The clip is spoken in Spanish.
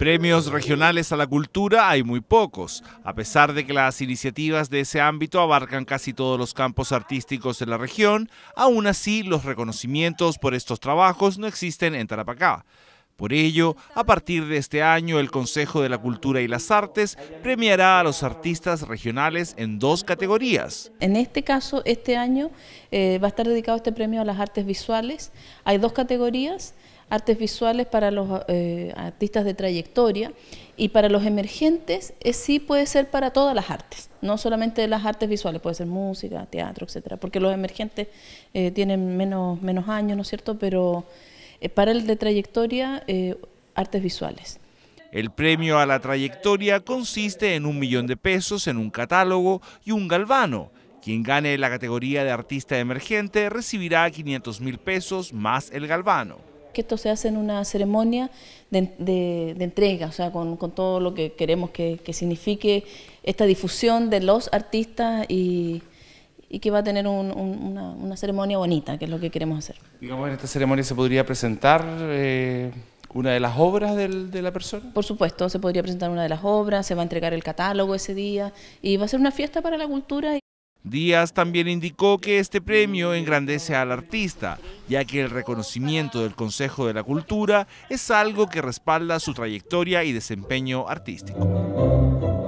Premios regionales a la cultura hay muy pocos, a pesar de que las iniciativas de ese ámbito abarcan casi todos los campos artísticos en la región, aún así los reconocimientos por estos trabajos no existen en Tarapacá. Por ello, a partir de este año, el Consejo de la Cultura y las Artes premiará a los artistas regionales en dos categorías. En este caso, este año eh, va a estar dedicado este premio a las artes visuales. Hay dos categorías artes visuales para los eh, artistas de trayectoria y para los emergentes eh, sí puede ser para todas las artes, no solamente las artes visuales, puede ser música, teatro, etcétera, porque los emergentes eh, tienen menos, menos años, ¿no es cierto? Pero para el de trayectoria, artes visuales. El premio a la trayectoria consiste en un millón de pesos en un catálogo y un galvano, quien gane la categoría de artista emergente recibirá 500 mil pesos más el galvano que esto se hace en una ceremonia de, entrega, o sea, con, todo lo que queremos que, signifique esta difusión de los artistas y, que va a tener una, ceremonia bonita, que es lo que queremos hacer. Digamos, en esta ceremonia se podría presentar... Eh, una de las obras del, de la persona? Por supuesto, se podría presentar una de las obras, se va a entregar el catálogo ese día y va a ser una fiesta para la cultura. Díaz también indicó que este premio engrandece al artista, ya que el reconocimiento del Consejo de la Cultura es algo que respalda su trayectoria y desempeño artístico.